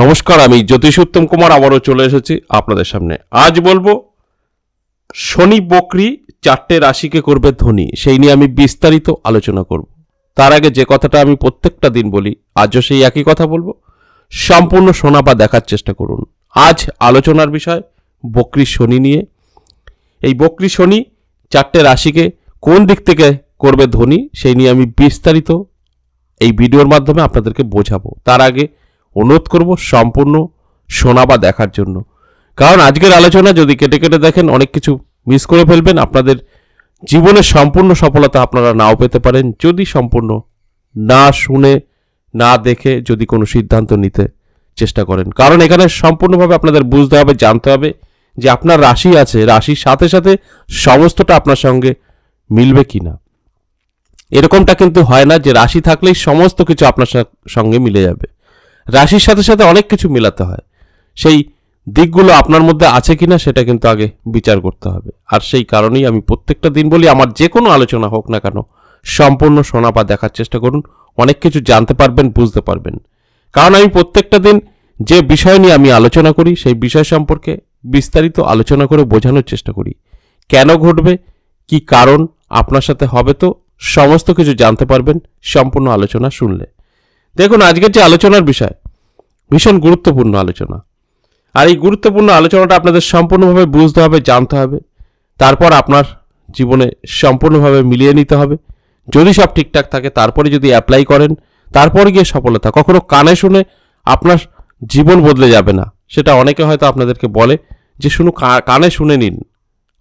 নমস্কার আমি জ্যোতিষ উত্তম কুমার আবারও চলে এসেছি আপনাদের সামনে আজ বলবো শনি বকরি চারটে রাশিকে করবে ধনী সেই নিয়ে আমি বিস্তারিত আলোচনা করব তার আগে যে কথাটা আমি প্রত্যেকটা দিন বলি আজও সেই একই কথা বলবো সম্পূর্ণ শোনা বা দেখার চেষ্টা করুন আজ আলোচনার বিষয় বকরি শনি নিয়ে এই বকরি শনি চারটে রাশিকে কোন দিক থেকে করবে ধনী সেই নিয়ে আমি বিস্তারিত এই ভিডিওর মাধ্যমে আপনাদেরকে বোঝাবো তার আগে অনুরোধ করব সম্পূর্ণ শোনা বা দেখার জন্য কারণ আজকের আলোচনা যদি কেটে কেটে দেখেন অনেক কিছু মিস করে ফেলবেন আপনাদের জীবনের সম্পূর্ণ সফলতা আপনারা নাও পেতে পারেন যদি সম্পূর্ণ না শুনে না দেখে যদি কোনো সিদ্ধান্ত নিতে চেষ্টা করেন কারণ এখানে সম্পূর্ণভাবে আপনাদের বুঝতে হবে জানতে হবে যে আপনার রাশি আছে রাশির সাথে সাথে সমস্তটা আপনার সঙ্গে মিলবে কি না এরকমটা কিন্তু হয় না যে রাশি থাকলেই সমস্ত কিছু আপনার সঙ্গে মিলে যাবে রাশির সাথে সাথে অনেক কিছু মিলাতে হয় সেই দিকগুলো আপনার মধ্যে আছে কিনা সেটা কিন্তু আগে বিচার করতে হবে আর সেই কারণেই আমি প্রত্যেকটা দিন বলি আমার যে কোনো আলোচনা হোক না কেন সম্পূর্ণ শোনা বা দেখার চেষ্টা করুন অনেক কিছু জানতে পারবেন বুঝতে পারবেন কারণ আমি প্রত্যেকটা দিন যে বিষয় নিয়ে আমি আলোচনা করি সেই বিষয় সম্পর্কে বিস্তারিত আলোচনা করে বোঝানোর চেষ্টা করি কেন ঘটবে কি কারণ আপনার সাথে হবে তো সমস্ত কিছু জানতে পারবেন সম্পূর্ণ আলোচনা শুনলে দেখুন আজকের যে আলোচনার বিষয় ভীষণ গুরুত্বপূর্ণ আলোচনা আর এই গুরুত্বপূর্ণ আলোচনাটা আপনাদের সম্পূর্ণভাবে বুঝতে হবে জানতে হবে তারপর আপনার জীবনে সম্পূর্ণভাবে মিলিয়ে নিতে হবে যদি সব ঠিকঠাক থাকে তারপরে যদি অ্যাপ্লাই করেন তারপর গিয়ে সফলতা কখনো কানে শুনে আপনার জীবন বদলে যাবে না সেটা অনেকে হয়তো আপনাদেরকে বলে যে শুনু কানে শুনে নিন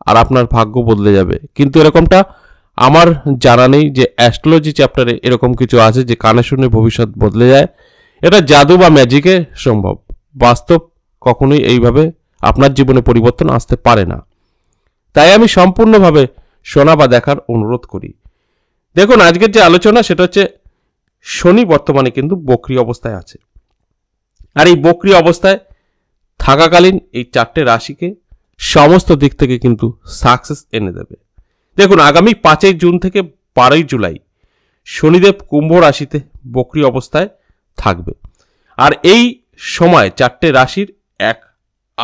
আর আপনার ভাগ্য বদলে যাবে কিন্তু এরকমটা আমার জানা নেই যে অ্যাস্ট্রোলজি চ্যাপ্টারে এরকম কিছু আছে যে কানে শুনে ভবিষ্যৎ বদলে যায় এটা জাদু বা ম্যাজিকে সম্ভব বাস্তব কখনোই এইভাবে আপনার জীবনে পরিবর্তন আসতে পারে না তাই আমি সম্পূর্ণভাবে শোনা বা দেখার অনুরোধ করি দেখুন আজকের যে আলোচনা সেটা হচ্ছে শনি বর্তমানে কিন্তু বকরি অবস্থায় আছে আর এই বকরি অবস্থায় থাকাকালীন এই চারটে রাশিকে সমস্ত দিক থেকে কিন্তু সাকসেস এনে দেবে দেখুন আগামী পাঁচই জুন থেকে বারোই জুলাই শনিদেব কুম্ভ রাশিতে বকরি অবস্থায় থাকবে আর এই সময় চারটে রাশির এক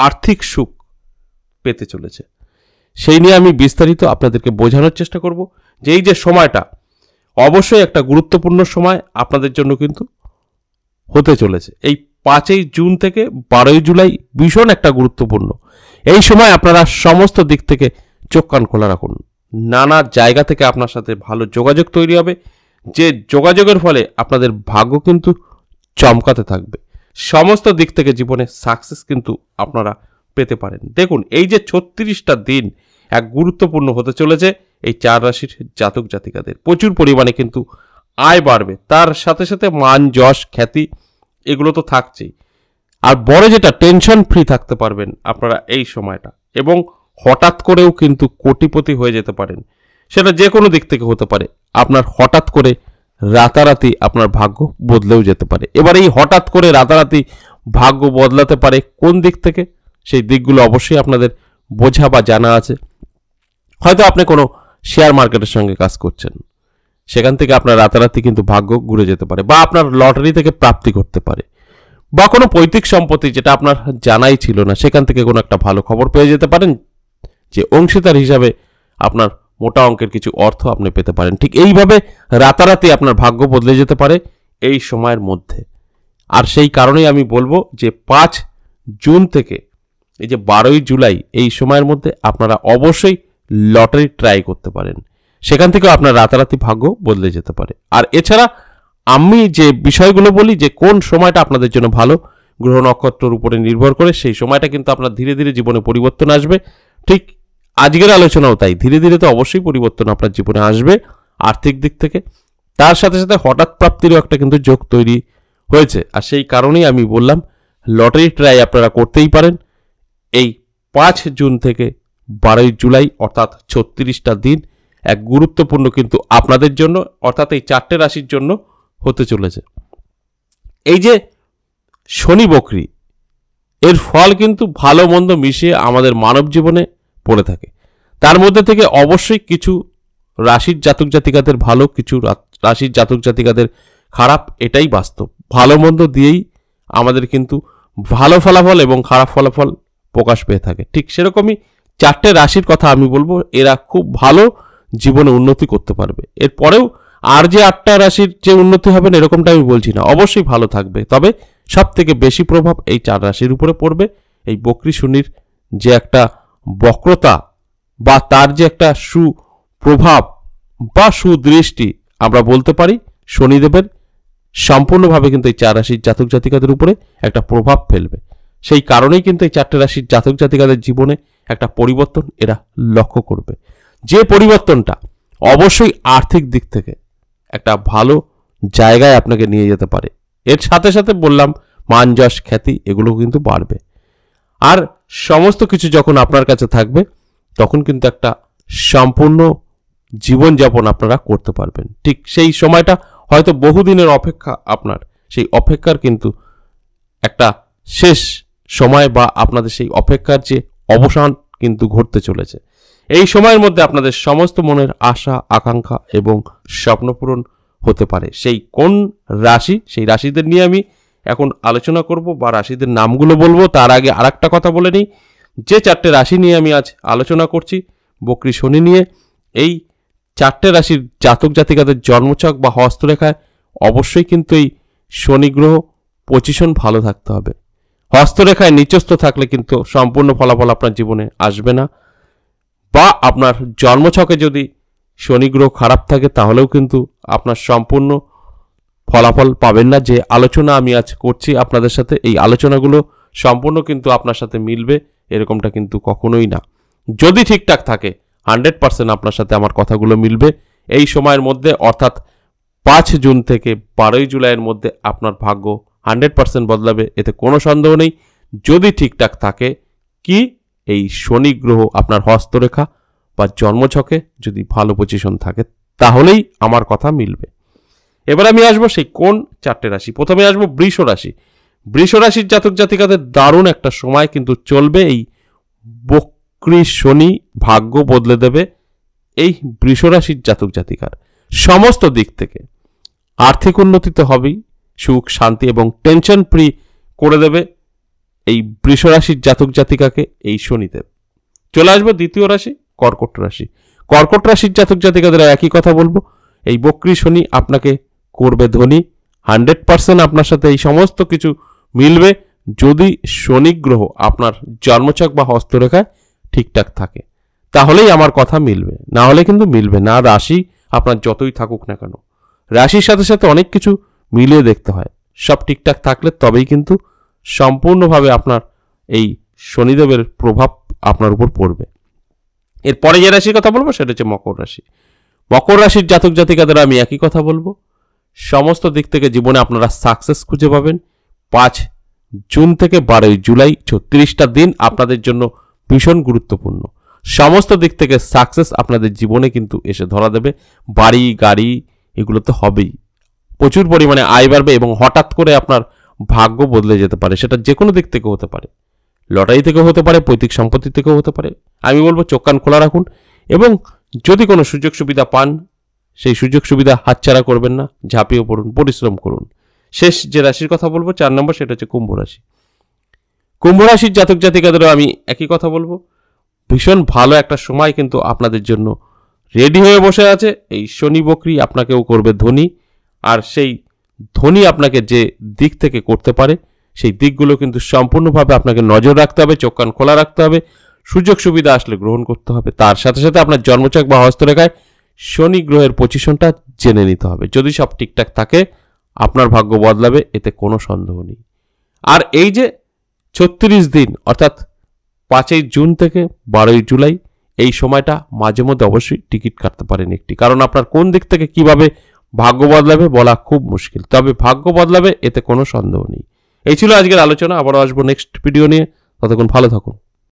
আর্থিক সুখ পেতে চলেছে সেই নিয়ে আমি বিস্তারিত আপনাদেরকে বোঝানোর চেষ্টা করব যে এই যে সময়টা অবশ্যই একটা গুরুত্বপূর্ণ সময় আপনাদের জন্য কিন্তু হতে চলেছে এই পাঁচই জুন থেকে বারোই জুলাই ভীষণ একটা গুরুত্বপূর্ণ এই সময় আপনারা সমস্ত দিক থেকে চোখ কান খোলা রাখুন নানা জায়গা থেকে আপনার সাথে ভালো যোগাযোগ তৈরি হবে যে যোগাযোগের ফলে আপনাদের ভাগ্য কিন্তু চমকাতে থাকবে সমস্ত দিক থেকে জীবনে সাকসেস কিন্তু আপনারা পেতে পারেন দেখুন এই যে ছত্রিশটা দিন এক গুরুত্বপূর্ণ হতে চলেছে এই চার রাশির জাতক জাতিকাদের প্রচুর পরিমাণে কিন্তু আয় বাড়বে তার সাথে সাথে মান যশ খ্যাতি এগুলো তো থাকছেই আর বড় যেটা টেনশন ফ্রি থাকতে পারবেন আপনারা এই সময়টা এবং হঠাৎ করেও কিন্তু কোটিপতি হয়ে যেতে পারেন সেটা যে কোনো দিক থেকে হতে পারে আপনার হঠাৎ করে রাতারাতি আপনার ভাগ্য বদলেও যেতে পারে এবার এই হঠাৎ করে রাতারাতি ভাগ্য বদলাতে পারে কোন দিক থেকে সেই দিকগুলো অবশ্যই আপনাদের বোঝা বা জানা আছে হয়তো আপনি কোনো শেয়ার মার্কেটের সঙ্গে কাজ করছেন সেখান থেকে আপনার রাতারাতি কিন্তু ভাগ্য ঘুরে যেতে পারে বা আপনার লটারি থেকে প্রাপ্তি করতে পারে বা কোনো পৈতৃক সম্পত্তি যেটা আপনার জানাই ছিল না সেখান থেকে কোনো একটা ভালো খবর পেয়ে যেতে পারেন যে অংশীদার হিসাবে আপনার মোটা অঙ্কের কিছু অর্থ আপনি পেতে পারেন ঠিক এইভাবে রাতারাতি আপনার ভাগ্য বদলে যেতে পারে এই সময়ের মধ্যে আর সেই কারণেই আমি বলবো যে পাঁচ জুন থেকে এই যে বারোই জুলাই এই সময়ের মধ্যে আপনারা অবশ্যই লটারি ট্রাই করতে পারেন সেখান থেকেও আপনার রাতারাতি ভাগ্য বদলে যেতে পারে আর এছাড়া আমি যে বিষয়গুলো বলি যে কোন সময়টা আপনাদের জন্য ভালো গ্রহ নক্ষত্রর উপরে নির্ভর করে সেই সময়টা কিন্তু আপনার ধীরে ধীরে জীবনে পরিবর্তন আসবে ঠিক আজকের আলোচনাও তাই ধীরে ধীরে তো অবশ্যই পরিবর্তন আপনার জীবনে আসবে আর্থিক দিক থেকে তার সাথে সাথে হঠাৎ প্রাপ্তিরও একটা কিন্তু যোগ তৈরি হয়েছে আর সেই কারণেই আমি বললাম লটারি ট্রাই আপনারা করতেই পারেন এই পাঁচ জুন থেকে বারোই জুলাই অর্থাৎ ছত্রিশটা দিন এক গুরুত্বপূর্ণ কিন্তু আপনাদের জন্য অর্থাৎ এই চারটে রাশির জন্য হতে চলেছে এই যে শনি বকরি এর ফল কিন্তু ভালো মন্দ মিশিয়ে আমাদের মানব জীবনে পড়ে থাকে তার মধ্যে থেকে অবশ্যই কিছু রাশির জাতক জাতিকাদের ভালো কিছু রাশির জাতক জাতিকাদের খারাপ এটাই বাস্তব ভালো মন্দ দিয়েই আমাদের কিন্তু ভালো ফলাফল এবং খারাপ ফলাফল প্রকাশ পেয়ে থাকে ঠিক সেরকমই চারটে রাশির কথা আমি বলবো এরা খুব ভালো জীবনে উন্নতি করতে পারবে এরপরেও আর যে আটটা রাশির যে উন্নতি হবে না এরকমটা আমি বলছি না অবশ্যই ভালো থাকবে তবে সব থেকে বেশি প্রভাব এই চার রাশির উপরে পড়বে এই বকরি শুনির যে একটা বক্রতা বা তার যে একটা সুপ্রভাব বা সুদৃষ্টি আমরা বলতে পারি শনিদেবের সম্পূর্ণভাবে কিন্তু এই চার রাশির জাতক জাতিকাদের উপরে একটা প্রভাব ফেলবে সেই কারণেই কিন্তু এই চারটে রাশির জাতক জাতিকাদের জীবনে একটা পরিবর্তন এরা লক্ষ্য করবে যে পরিবর্তনটা অবশ্যই আর্থিক দিক থেকে একটা ভালো জায়গায় আপনাকে নিয়ে যেতে পারে এর সাথে সাথে বললাম মান যশ খ্যাতি এগুলো কিন্তু বাড়বে আর সমস্ত কিছু যখন আপনার কাছে থাকবে তখন কিন্তু একটা সম্পূর্ণ জীবনযাপন আপনারা করতে পারবেন ঠিক সেই সময়টা হয়তো বহুদিনের অপেক্ষা আপনার সেই অপেক্ষার কিন্তু একটা শেষ সময় বা আপনাদের সেই অপেক্ষার যে অবসান কিন্তু ঘটতে চলেছে এই সময়ের মধ্যে আপনাদের সমস্ত মনের আশা আকাঙ্ক্ষা এবং স্বপ্নপূরণ হতে পারে সেই কোন রাশি সেই রাশিদের নিয়ে আমি এখন আলোচনা করব বা রাশিদের নামগুলো বলবো তার আগে আর কথা বলে নিই যে চারটে রাশি নিয়ে আমি আজ আলোচনা করছি বকরি শনি নিয়ে এই চারটে রাশির জাতক জাতিকাদের জন্মছক বা হস্তরেখায় অবশ্যই কিন্তু এই শনি গ্রহ পজিশন ভালো থাকতে হবে হস্তরেখায় নিচস্থ থাকলে কিন্তু সম্পূর্ণ ফলাফল আপনার জীবনে আসবে না বা আপনার জন্মছকে যদি শনি গ্রহ খারাপ থাকে তাহলেও কিন্তু আপনার সম্পূর্ণ ফলাফল পাবেন না যে আলোচনা আমি আজ করছি আপনাদের সাথে এই আলোচনাগুলো সম্পূর্ণ কিন্তু আপনার সাথে মিলবে এরকমটা কিন্তু কখনোই না যদি ঠিকঠাক থাকে হান্ড্রেড পার্সেন্ট আপনার সাথে আমার কথাগুলো মিলবে এই সময়ের মধ্যে অর্থাৎ পাঁচ জুন থেকে বারোই জুলাইয়ের মধ্যে আপনার ভাগ্য হান্ড্রেড পার্সেন্ট বদলাবে এতে কোনো সন্দেহ নেই যদি ঠিকঠাক থাকে কি এই শনি গ্রহ আপনার হস্তরেখা বা জন্মছকে যদি ভালো পজিশন থাকে তাহলেই আমার কথা মিলবে এবার আমি আসবো সেই কোন চারটে রাশি প্রথমে আসবো বৃষ রাশি বৃষ রাশির জাতক জাতিকাদের দারুণ একটা সময় কিন্তু চলবে এই বক্রি শনি ভাগ্য বদলে দেবে এই বৃষ রাশির জাতক জাতিকার সমস্ত দিক থেকে আর্থিক উন্নতি তো হবেই সুখ শান্তি এবং টেনশন ফ্রি করে দেবে এই বৃষ রাশির জাতক জাতিকাকে এই শনিদেব চলে আসবো দ্বিতীয় রাশি কর্কট রাশি কর্কট রাশির জাতক জাতিকাদের একই কথা বলবো এই বক্রি শনি আপনাকে করবে ধনী হান্ড্রেড পারসেন্ট আপনার সাথে এই সমস্ত কিছু মিলবে যদি শনি গ্রহ আপনার জন্মচক বা হস্তরেখায় ঠিকঠাক থাকে তাহলেই আমার কথা মিলবে না হলে কিন্তু মিলবে না রাশি আপনার যতই থাকুক না কেন রাশির সাথে সাথে অনেক কিছু মিলিয়ে দেখতে হয় সব ঠিকঠাক থাকলে তবেই কিন্তু সম্পূর্ণভাবে আপনার এই শনিদেবের প্রভাব আপনার উপর পড়বে এরপরে যে রাশির কথা বলবো সেটা হচ্ছে মকর রাশি মকর রাশির জাতক জাতিকাদের আমি একই কথা বলবো সমস্ত দিক থেকে জীবনে আপনারা সাকসেস খুঁজে পাবেন পাঁচ জুন থেকে বারোই জুলাই ছত্রিশটা দিন আপনাদের জন্য ভীষণ গুরুত্বপূর্ণ সমস্ত দিক থেকে সাকসেস আপনাদের জীবনে কিন্তু এসে ধরা দেবে বাড়ি গাড়ি এগুলো তো হবেই প্রচুর পরিমাণে আয় বাড়বে এবং হঠাৎ করে আপনার ভাগ্য বদলে যেতে পারে সেটা যে কোনো দিক থেকে হতে পারে লটারি থেকেও হতে পারে পৈতৃক সম্পত্তি থেকেও হতে পারে আমি বলবো চোখ কান খোলা রাখুন এবং যদি কোনো সুযোগ সুবিধা পান সেই সুযোগ সুবিধা হাতছাড়া করবেন না ঝাঁপিয়ে পড়ুন পরিশ্রম করুন শেষ যে রাশির কথা বলবো চার নম্বর সেটা হচ্ছে কুম্ভ রাশি কুম্ভ রাশির জাতক জাতিকাদেরও আমি একই কথা বলবো ভীষণ ভালো একটা সময় কিন্তু আপনাদের জন্য রেডি হয়ে বসে আছে এই শনি বকরি আপনাকেও করবে ধনী আর সেই ধনী আপনাকে যে দিক থেকে করতে পারে সেই দিকগুলো কিন্তু সম্পূর্ণভাবে আপনাকে নজর রাখতে হবে চোখ কান খোলা রাখতে হবে সুযোগ সুবিধা আসলে গ্রহণ করতে হবে তার সাথে সাথে আপনার জন্মচক বা হস্তরেখায় শনি গ্রহের পজিশনটা জেনে নিতে হবে যদি সব ঠিকঠাক থাকে আপনার ভাগ্য বদলাবে এতে কোনো সন্দেহ নেই আর এই যে ছত্রিশ দিন অর্থাৎ পাঁচই জুন থেকে বারোই জুলাই এই সময়টা মাঝে মধ্যে অবশ্যই টিকিট কাটতে পারেন একটি কারণ আপনার কোন দিক থেকে কিভাবে ভাগ্য বদলাবে বলা খুব মুশকিল তবে ভাগ্য বদলাবে এতে কোনো সন্দেহ নেই এই ছিল আজকের আলোচনা আবারও আসবো নেক্সট ভিডিও নিয়ে ততক্ষণ ভালো থাকুন